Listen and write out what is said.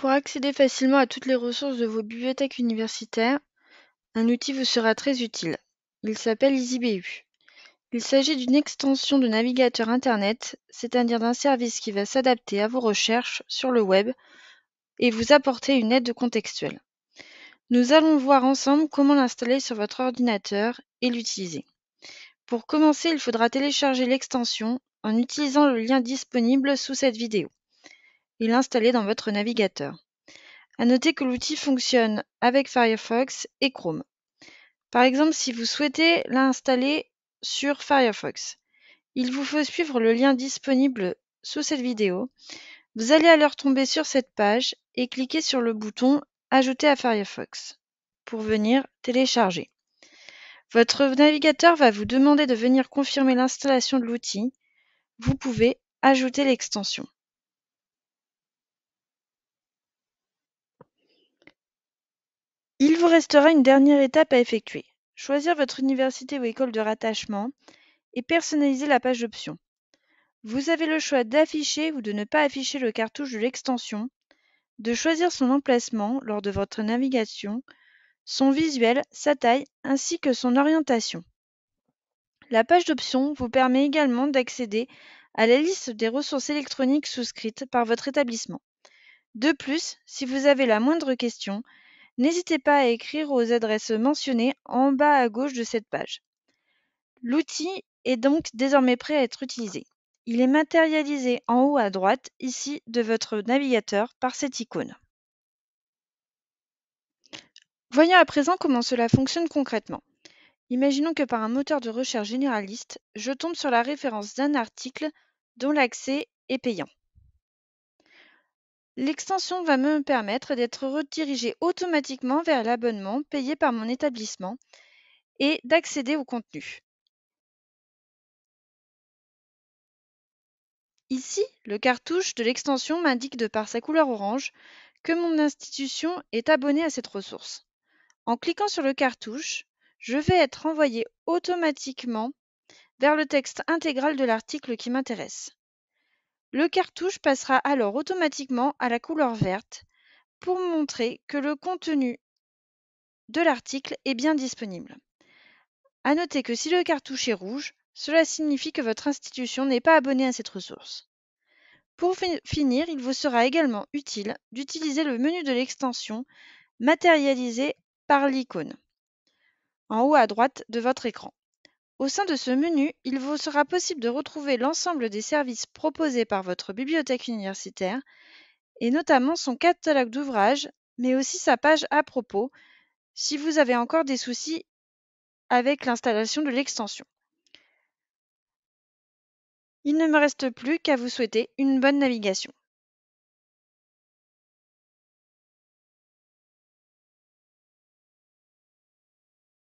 Pour accéder facilement à toutes les ressources de vos bibliothèques universitaires, un outil vous sera très utile. Il s'appelle EasyBU. Il s'agit d'une extension de navigateur Internet, c'est-à-dire d'un service qui va s'adapter à vos recherches sur le web et vous apporter une aide contextuelle. Nous allons voir ensemble comment l'installer sur votre ordinateur et l'utiliser. Pour commencer, il faudra télécharger l'extension en utilisant le lien disponible sous cette vidéo il l'installer dans votre navigateur. À noter que l'outil fonctionne avec Firefox et Chrome. Par exemple, si vous souhaitez l'installer sur Firefox, il vous faut suivre le lien disponible sous cette vidéo. Vous allez alors tomber sur cette page et cliquer sur le bouton Ajouter à Firefox pour venir télécharger. Votre navigateur va vous demander de venir confirmer l'installation de l'outil. Vous pouvez ajouter l'extension. Il vous restera une dernière étape à effectuer, choisir votre université ou école de rattachement et personnaliser la page d'options. Vous avez le choix d'afficher ou de ne pas afficher le cartouche de l'extension, de choisir son emplacement lors de votre navigation, son visuel, sa taille ainsi que son orientation. La page d'options vous permet également d'accéder à la liste des ressources électroniques souscrites par votre établissement. De plus, si vous avez la moindre question, N'hésitez pas à écrire aux adresses mentionnées en bas à gauche de cette page. L'outil est donc désormais prêt à être utilisé. Il est matérialisé en haut à droite, ici, de votre navigateur par cette icône. Voyons à présent comment cela fonctionne concrètement. Imaginons que par un moteur de recherche généraliste, je tombe sur la référence d'un article dont l'accès est payant. L'extension va me permettre d'être redirigé automatiquement vers l'abonnement payé par mon établissement et d'accéder au contenu. Ici, le cartouche de l'extension m'indique de par sa couleur orange que mon institution est abonnée à cette ressource. En cliquant sur le cartouche, je vais être envoyé automatiquement vers le texte intégral de l'article qui m'intéresse. Le cartouche passera alors automatiquement à la couleur verte pour montrer que le contenu de l'article est bien disponible. À noter que si le cartouche est rouge, cela signifie que votre institution n'est pas abonnée à cette ressource. Pour finir, il vous sera également utile d'utiliser le menu de l'extension matérialisé par l'icône en haut à droite de votre écran. Au sein de ce menu, il vous sera possible de retrouver l'ensemble des services proposés par votre bibliothèque universitaire, et notamment son catalogue d'ouvrages, mais aussi sa page à propos, si vous avez encore des soucis avec l'installation de l'extension. Il ne me reste plus qu'à vous souhaiter une bonne navigation.